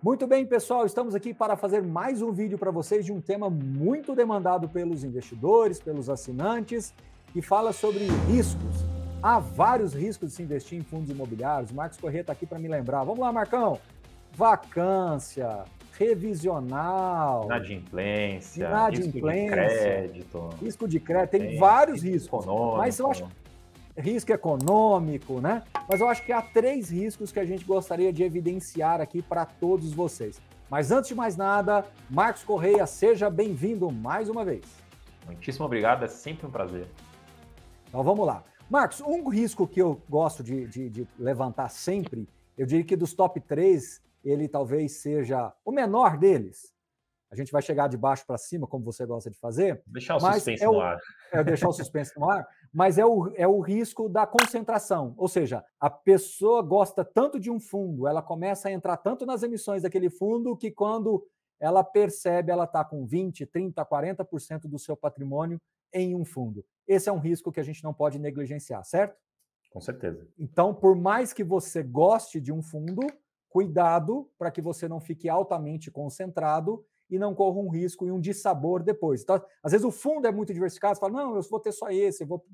Muito bem, pessoal, estamos aqui para fazer mais um vídeo para vocês de um tema muito demandado pelos investidores, pelos assinantes, que fala sobre riscos. Há vários riscos de se investir em fundos imobiliários. O Marcos Corrêa está aqui para me lembrar. Vamos lá, Marcão. Vacância, revisional, inadimplência, inadimplência risco de crédito. Risco de crédito, tem, tem é, vários riscos. Mas eu acho risco econômico, né? Mas eu acho que há três riscos que a gente gostaria de evidenciar aqui para todos vocês. Mas antes de mais nada, Marcos Correia, seja bem-vindo mais uma vez. Muitíssimo obrigado, é sempre um prazer. Então vamos lá. Marcos, um risco que eu gosto de, de, de levantar sempre, eu diria que dos top três, ele talvez seja o menor deles, a gente vai chegar de baixo para cima, como você gosta de fazer. Deixar o suspense é o, no ar. É deixar o suspense no ar mas é o, é o risco da concentração. Ou seja, a pessoa gosta tanto de um fundo, ela começa a entrar tanto nas emissões daquele fundo que quando ela percebe, ela está com 20, 30, 40% do seu patrimônio em um fundo. Esse é um risco que a gente não pode negligenciar, certo? Com certeza. Então, por mais que você goste de um fundo, cuidado para que você não fique altamente concentrado e não corra um risco e um dissabor depois. Então, às vezes o fundo é muito diversificado, você fala, não, eu vou ter só esse, vou...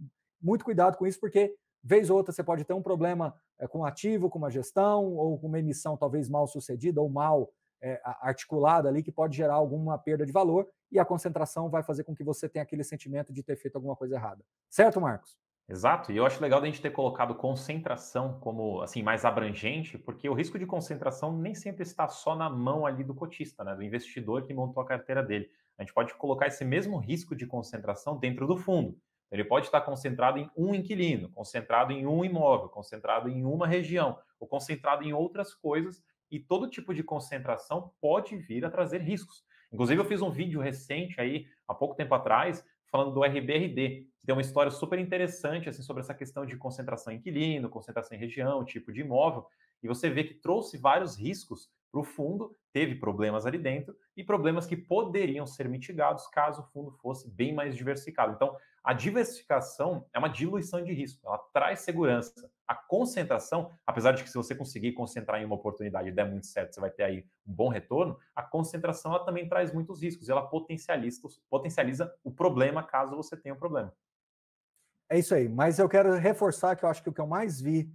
muito cuidado com isso, porque vez ou outra você pode ter um problema é, com ativo, com uma gestão, ou com uma emissão talvez mal sucedida ou mal é, articulada ali, que pode gerar alguma perda de valor, e a concentração vai fazer com que você tenha aquele sentimento de ter feito alguma coisa errada. Certo, Marcos? Exato, e eu acho legal da gente ter colocado concentração como assim mais abrangente, porque o risco de concentração nem sempre está só na mão ali do cotista, né, do investidor que montou a carteira dele. A gente pode colocar esse mesmo risco de concentração dentro do fundo. Então, ele pode estar concentrado em um inquilino, concentrado em um imóvel, concentrado em uma região, ou concentrado em outras coisas, e todo tipo de concentração pode vir a trazer riscos. Inclusive, eu fiz um vídeo recente aí, há pouco tempo atrás, falando do RBRD, que tem uma história super interessante assim, sobre essa questão de concentração em inquilino, concentração em região, tipo de imóvel, e você vê que trouxe vários riscos para o fundo, teve problemas ali dentro e problemas que poderiam ser mitigados caso o fundo fosse bem mais diversificado. Então, a diversificação é uma diluição de risco, ela traz segurança a concentração, apesar de que se você conseguir concentrar em uma oportunidade e der muito certo, você vai ter aí um bom retorno, a concentração ela também traz muitos riscos, ela potencializa, potencializa o problema caso você tenha um problema. É isso aí, mas eu quero reforçar que eu acho que o que eu mais vi,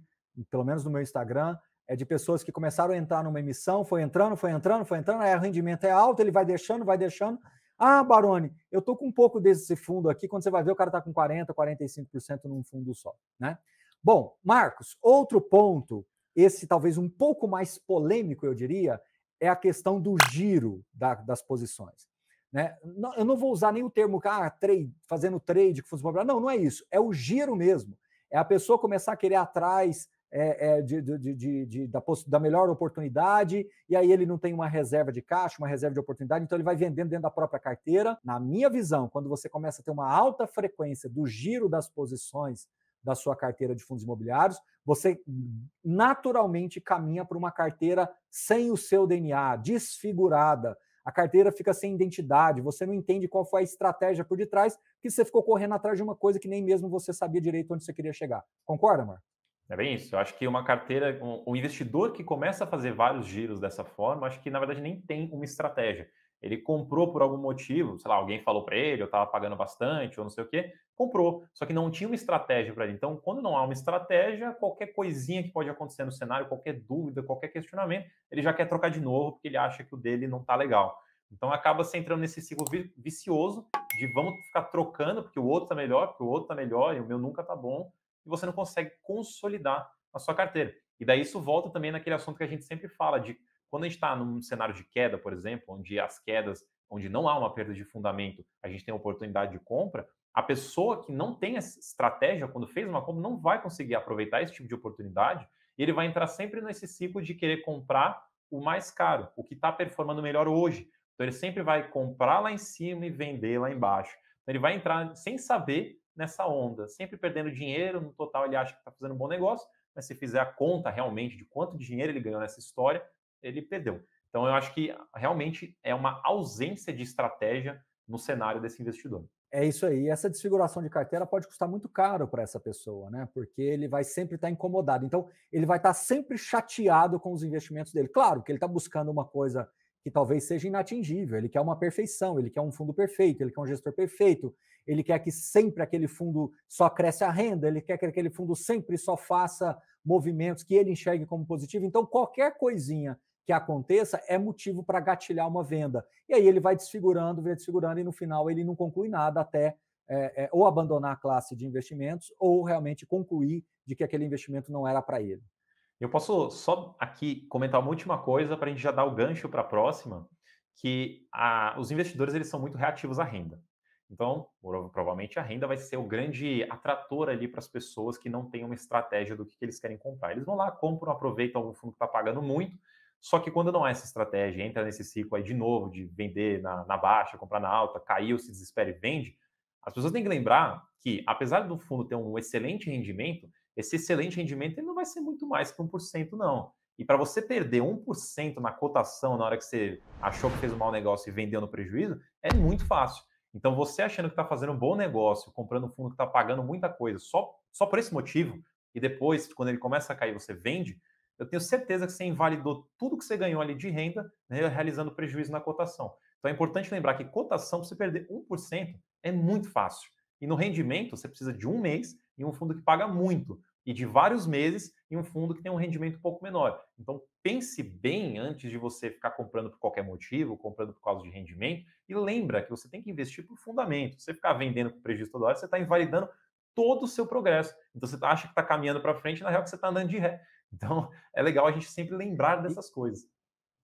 pelo menos no meu Instagram, é de pessoas que começaram a entrar numa emissão, foi entrando, foi entrando, foi entrando, aí o rendimento é alto, ele vai deixando, vai deixando. Ah, Barone, eu tô com um pouco desse fundo aqui, quando você vai ver, o cara tá com 40, 45% num fundo só, né? Bom, Marcos, outro ponto, esse talvez um pouco mais polêmico, eu diria, é a questão do giro da, das posições. Né? Eu não vou usar nem o termo ah, trade, fazendo trade, que comprar. Não, não é isso. É o giro mesmo. É a pessoa começar a querer atrás é, é, de, de, de, da, da, melhor oportunidade, e aí ele não tem uma reserva de caixa, uma reserva de oportunidade, então ele vai vendendo dentro da própria carteira. Na minha visão, quando você começa a ter uma alta frequência do giro das posições da sua carteira de fundos imobiliários, você naturalmente caminha para uma carteira sem o seu DNA, desfigurada. A carteira fica sem identidade, você não entende qual foi a estratégia por detrás, que você ficou correndo atrás de uma coisa que nem mesmo você sabia direito onde você queria chegar. Concorda, Mar? É bem isso. Eu acho que uma carteira, o um, um investidor que começa a fazer vários giros dessa forma, acho que na verdade nem tem uma estratégia. Ele comprou por algum motivo, sei lá, alguém falou para ele, eu estava pagando bastante, ou não sei o quê, comprou. Só que não tinha uma estratégia para ele. Então, quando não há uma estratégia, qualquer coisinha que pode acontecer no cenário, qualquer dúvida, qualquer questionamento, ele já quer trocar de novo porque ele acha que o dele não está legal. Então, acaba se entrando nesse ciclo vicioso de vamos ficar trocando porque o outro está melhor, porque o outro está melhor e o meu nunca está bom, e você não consegue consolidar a sua carteira. E daí isso volta também naquele assunto que a gente sempre fala de quando a gente está num cenário de queda, por exemplo, onde as quedas, onde não há uma perda de fundamento, a gente tem oportunidade de compra, a pessoa que não tem essa estratégia, quando fez uma compra, não vai conseguir aproveitar esse tipo de oportunidade e ele vai entrar sempre nesse ciclo de querer comprar o mais caro, o que está performando melhor hoje. Então ele sempre vai comprar lá em cima e vender lá embaixo. Então ele vai entrar sem saber nessa onda, sempre perdendo dinheiro. No total, ele acha que está fazendo um bom negócio, mas se fizer a conta realmente de quanto dinheiro ele ganhou nessa história, ele perdeu. Então, eu acho que realmente é uma ausência de estratégia no cenário desse investidor. É isso aí. Essa desfiguração de carteira pode custar muito caro para essa pessoa, né? Porque ele vai sempre estar tá incomodado. Então, ele vai estar tá sempre chateado com os investimentos dele. Claro que ele está buscando uma coisa que talvez seja inatingível. Ele quer uma perfeição, ele quer um fundo perfeito, ele quer um gestor perfeito, ele quer que sempre aquele fundo só cresça a renda, ele quer que aquele fundo sempre só faça movimentos que ele enxergue como positivo. Então, qualquer coisinha que aconteça é motivo para gatilhar uma venda. E aí ele vai desfigurando, vai desfigurando, e no final ele não conclui nada até é, é, ou abandonar a classe de investimentos ou realmente concluir de que aquele investimento não era para ele. Eu posso só aqui comentar uma última coisa para a gente já dar o gancho para a próxima, que a, os investidores eles são muito reativos à renda. Então, provavelmente a renda vai ser o grande atrator ali para as pessoas que não têm uma estratégia do que, que, eles querem comprar. Eles vão lá, compram, aproveitam um fundo que está pagando muito, só que quando não há é essa estratégia, entra nesse ciclo aí de novo de vender na, na baixa, comprar na alta, caiu, se desespera e vende, as pessoas têm que lembrar que, apesar do fundo ter um excelente rendimento, esse excelente rendimento ele não vai ser muito mais que 1%, não. E para você perder 1% na cotação na hora que você achou que fez um mau negócio e vendeu no prejuízo, é muito fácil. Então, você achando que está fazendo um bom negócio, comprando um fundo que está pagando muita coisa só, só por esse motivo, e depois, quando ele começa a cair, você vende, eu tenho certeza que você invalidou tudo que você ganhou ali de renda, né, realizando prejuízo na cotação. Então é importante lembrar que cotação, para você perder 1%, é muito fácil. E no rendimento, você precisa de um mês e um fundo que paga muito, e de vários meses e um fundo que tem um rendimento um pouco menor. Então pense bem antes de você ficar comprando por qualquer motivo, comprando por causa de rendimento, e lembra que você tem que investir por fundamento. Se você ficar vendendo com prejuízo toda hora, você está invalidando todo o seu progresso. Então você acha que está caminhando para frente, na real que você está andando de ré. Então, é legal a gente sempre lembrar dessas e, coisas.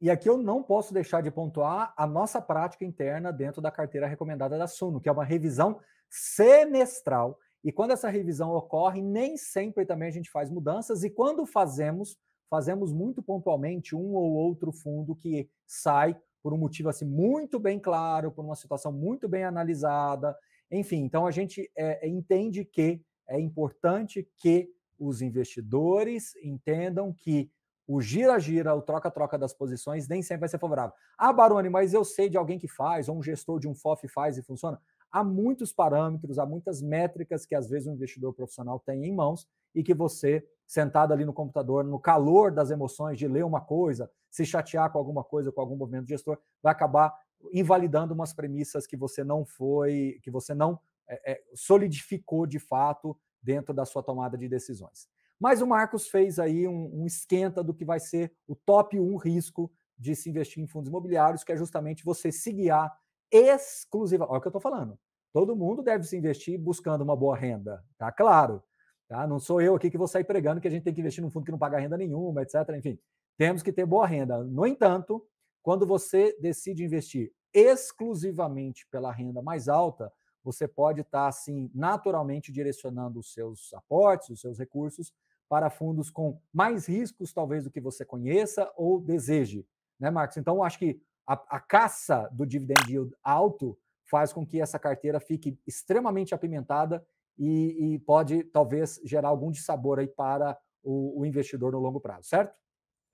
E aqui eu não posso deixar de pontuar a nossa prática interna dentro da carteira recomendada da Suno, que é uma revisão semestral. E quando essa revisão ocorre, nem sempre também a gente faz mudanças. E quando fazemos, fazemos muito pontualmente um ou outro fundo que sai por um motivo assim muito bem claro, por uma situação muito bem analisada. Enfim, então a gente é, é entende que é importante que os investidores entendam que o gira-gira, o troca-troca das posições nem sempre vai ser favorável. Ah, Baroni, mas eu sei de alguém que faz, ou um gestor de um FOF faz e funciona. Há muitos parâmetros, há muitas métricas que às vezes um investidor profissional tem em mãos e que você, sentado ali no computador, no calor das emoções de ler uma coisa, se chatear com alguma coisa, com algum movimento do gestor, vai acabar invalidando umas premissas que você não foi, que você não é, é, solidificou de fato dentro da sua tomada de decisões. Mas o Marcos fez aí um, um esquenta do que vai ser o top 1 risco de se investir em fundos imobiliários, que é justamente você se guiar exclusiva. Olha o que eu estou falando. Todo mundo deve se investir buscando uma boa renda, tá claro. Tá? Não sou eu aqui que vou sair pregando que a gente tem que investir num fundo que não paga renda nenhuma, etc. Enfim, temos que ter boa renda. No entanto, quando você decide investir exclusivamente pela renda mais alta, você pode estar tá, assim naturalmente direcionando os seus aportes, os seus recursos para fundos com mais riscos talvez do que você conheça ou deseje, né, Marcos? Então acho que a, a caça do dividend yield alto faz com que essa carteira fique extremamente apimentada e, e pode talvez gerar algum dissabor aí para o, o investidor no longo prazo, certo?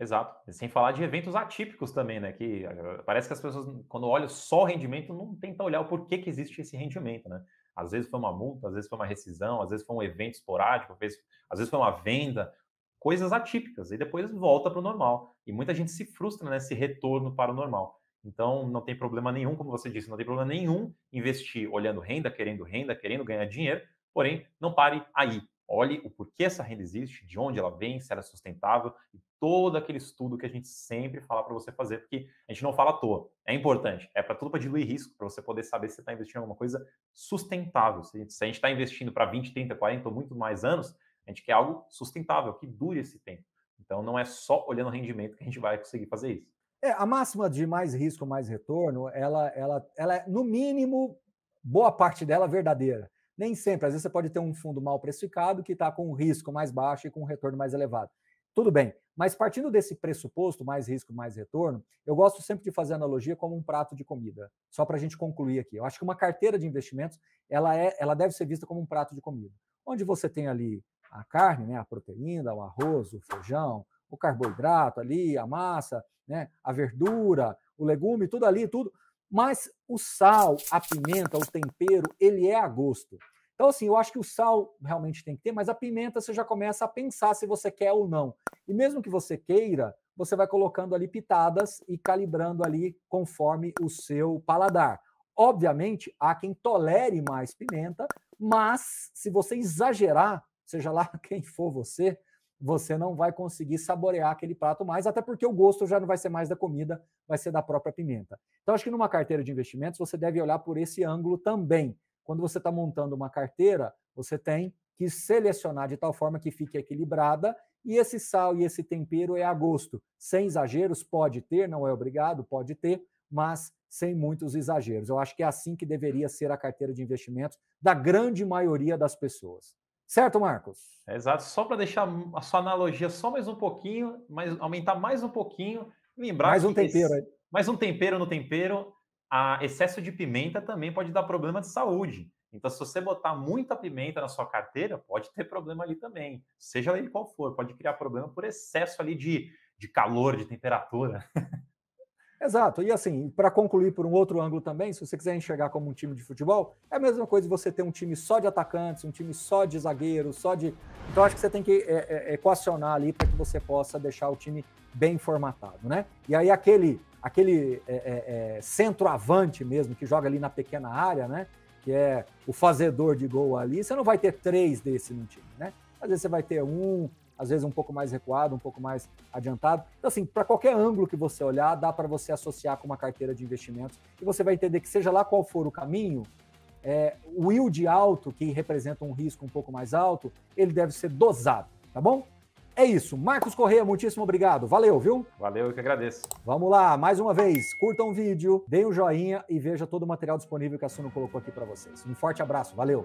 Exato. sem falar de eventos atípicos também, né? Que eh, parece que as pessoas, quando olham só o rendimento, não tentam olhar o porquê que existe esse rendimento, né? Às vezes foi uma multa, às vezes foi uma rescisão, às vezes foi um evento esporádico, às vezes foi uma venda, coisas atípicas, e depois volta para o normal. E muita gente se frustra nesse né, retorno para o normal. Então, não tem problema nenhum, como você disse, não tem problema nenhum investir olhando renda, querendo renda, querendo ganhar dinheiro, porém, não pare aí. Olhe o porquê essa renda existe, de onde ela vem, se ela é sustentável e todo aquele estudo que a gente sempre fala para você fazer, porque a gente não fala à toa. É importante, é para tudo para diluir risco, para você poder saber se você está investindo em alguma coisa sustentável. Se a gente está investindo para 20, 30, 40 ou muito mais anos, a gente quer algo sustentável, que dure esse tempo. Então não é só olhando o rendimento que a gente vai conseguir fazer isso. É, a máxima de mais risco, mais retorno, ela, ela, ela é, no mínimo, boa parte dela é verdadeira. Nem sempre, às vezes você pode ter um fundo mal precificado que está com um risco mais baixo e com um retorno mais elevado. Tudo bem, mas partindo desse pressuposto, mais risco, mais retorno, eu gosto sempre de fazer analogia como um prato de comida, só para a gente concluir aqui. Eu acho que uma carteira de investimentos ela, é, ela deve ser vista como um prato de comida, onde você tem ali a carne, né, a proteína, o arroz, o feijão, o carboidrato ali, a massa, né, a verdura, o legume, tudo ali, tudo. Mas o sal, a pimenta, o tempero, ele é a gosto. Então, assim, eu acho que o sal realmente tem que ter, mas a pimenta você já começa a pensar se você quer ou não. E mesmo que você queira, você vai colocando ali pitadas e calibrando ali conforme o seu paladar. Obviamente, há quem tolere mais pimenta, mas se você exagerar, seja lá quem for você, você não vai conseguir saborear aquele prato mais, até porque o gosto já não vai ser mais da comida, vai ser da própria pimenta. Então, acho que numa carteira de investimentos, você deve olhar por esse ângulo também. Quando você está montando uma carteira, você tem que selecionar de tal forma que fique equilibrada e esse sal e esse tempero é a gosto. Sem exageros, pode ter, não é obrigado, pode ter, mas sem muitos exageros. Eu acho que é assim que deveria ser a carteira de investimentos da grande maioria das pessoas. Certo, Marcos? Exato. Só para deixar a sua analogia só mais um pouquinho, mas aumentar mais um pouquinho. Lembrar mais um tempero aí. Mais um tempero no tempero. A excesso de pimenta também pode dar problema de saúde. Então, se você botar muita pimenta na sua carteira, pode ter problema ali também. Seja ele qual for, pode criar problema por excesso ali de, de calor, de temperatura. Exato. E assim, para concluir por um outro ângulo também, se você quiser enxergar como um time de futebol, é a mesma coisa você ter um time só de atacantes, um time só de zagueiros, só de. Então acho que você tem que é, é, equacionar ali para que você possa deixar o time bem formatado, né? E aí aquele aquele é, é, é, centroavante mesmo que joga ali na pequena área, né? Que é o fazedor de gol ali, você não vai ter três desse no time, né? Às vezes você vai ter um, às vezes um pouco mais recuado, um pouco mais adiantado. Então, assim, para qualquer ângulo que você olhar, dá para você associar com uma carteira de investimentos e você vai entender que, seja lá qual for o caminho, é, o yield alto, que representa um risco um pouco mais alto, ele deve ser dosado, tá bom? É isso. Marcos Correia, muitíssimo obrigado. Valeu, viu? Valeu, eu que agradeço. Vamos lá, mais uma vez, curtam o vídeo, deem um joinha e veja todo o material disponível que a Suno colocou aqui para vocês. Um forte abraço, valeu!